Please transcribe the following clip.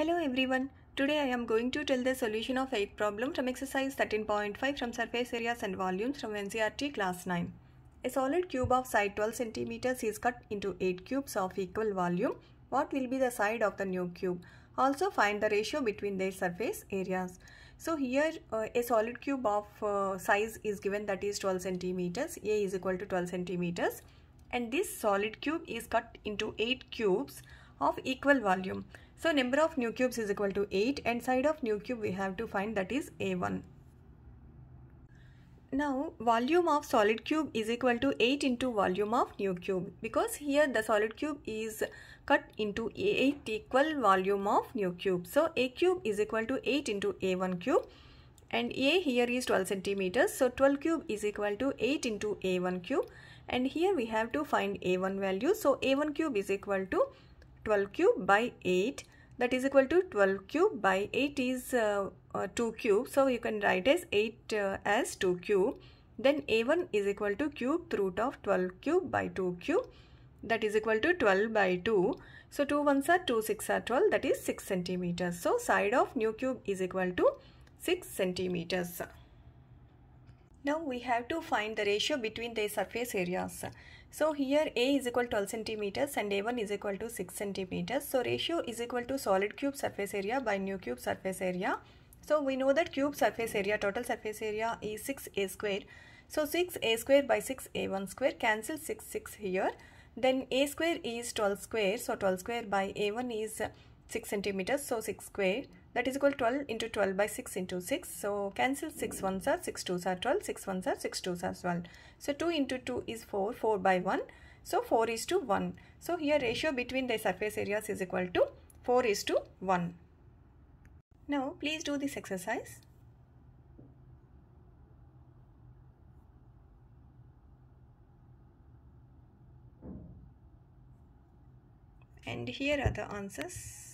Hello everyone. Today I am going to tell the solution of 8 problem from exercise 13.5 from surface areas and volumes from NCRT class 9. A solid cube of side 12 cm is cut into 8 cubes of equal volume. What will be the side of the new cube? Also find the ratio between their surface areas. So here uh, a solid cube of uh, size is given that is 12 cm. A is equal to 12 cm. And this solid cube is cut into 8 cubes of equal volume. So number of new cubes is equal to 8 and side of new cube we have to find that is A1. Now volume of solid cube is equal to 8 into volume of new cube because here the solid cube is cut into 8 equal volume of new cube. So A cube is equal to 8 into A1 cube and A here is 12 centimeters. So 12 cube is equal to 8 into A1 cube and here we have to find A1 value. So A1 cube is equal to 12 cube by 8 that is equal to 12 cube by 8 is uh, uh, 2 cube so you can write as 8 uh, as 2 cube then a1 is equal to cube root of 12 cube by 2 cube that is equal to 12 by 2 so 2 ones are 2 6 are 12 that is 6 centimeters so side of new cube is equal to 6 centimeters now we have to find the ratio between their surface areas. So here A is equal to 12 centimeters and A1 is equal to 6 centimeters. So ratio is equal to solid cube surface area by new cube surface area. So we know that cube surface area, total surface area is 6A square. So 6A square by 6A1 square cancel 6 6 here. Then A square is 12 square. So 12 square by A1 is 6 centimeters so 6 square that is equal 12 into 12 by 6 into 6 so cancel 6 ones are 6 twos are 12 6 ones are 6 twos are 12 so 2 into 2 is 4 4 by 1 so 4 is to 1 so here ratio between the surface areas is equal to 4 is to 1 now please do this exercise and here are the answers